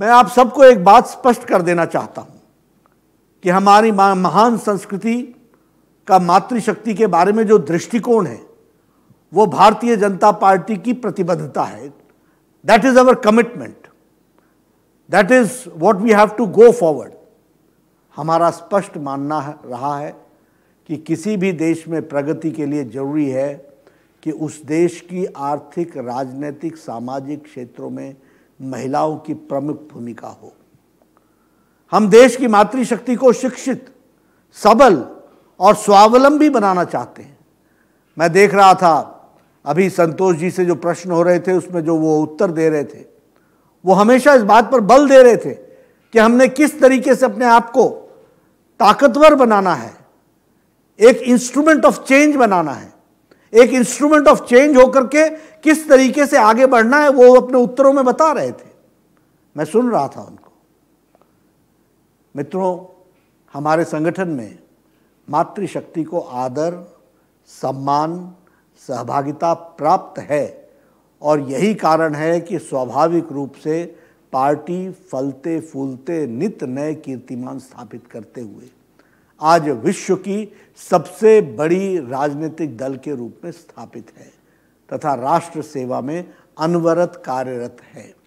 मैं आप सबको एक बात स्पष्ट कर देना चाहता हूं कि हमारी महान संस्कृति का मातृशक्ति के बारे में जो दृष्टिकोण है वो भारतीय जनता पार्टी की प्रतिबद्धता है that is our commitment that is what we have to go forward हमारा स्पष्ट मानना रहा है कि किसी भी देश में प्रगति के लिए जरूरी है कि उस देश की आर्थिक राजनीतिक सामाजिक क्षेत्रों में महिलाओं की प्रमुख भूमिका हो हम देश की मातृशक्ति को शिक्षित सबल और स्वावलंबी बनाना चाहते हैं मैं देख रहा था अभी संतोष जी से जो प्रश्न हो रहे थे उसमें जो वो उत्तर दे रहे थे वो हमेशा इस बात पर बल दे रहे थे कि हमने किस तरीके से अपने आप को ताकतवर बनाना है एक इंस्ट्रूमेंट ऑफ चेंज बनाना है एक इंस्ट्रूमेंट ऑफ चेंज होकर के किस तरीके से आगे बढ़ना है वो अपने उत्तरों में बता रहे थे मैं सुन रहा था उनको मित्रों हमारे संगठन में मातृशक्ति को आदर सम्मान सहभागिता प्राप्त है और यही कारण है कि स्वाभाविक रूप से पार्टी फलते फूलते नित नए कीर्तिमान स्थापित करते हुए आज विश्व की सबसे बड़ी राजनीतिक दल के रूप में स्थापित है तथा राष्ट्र सेवा में अनवरत कार्यरत है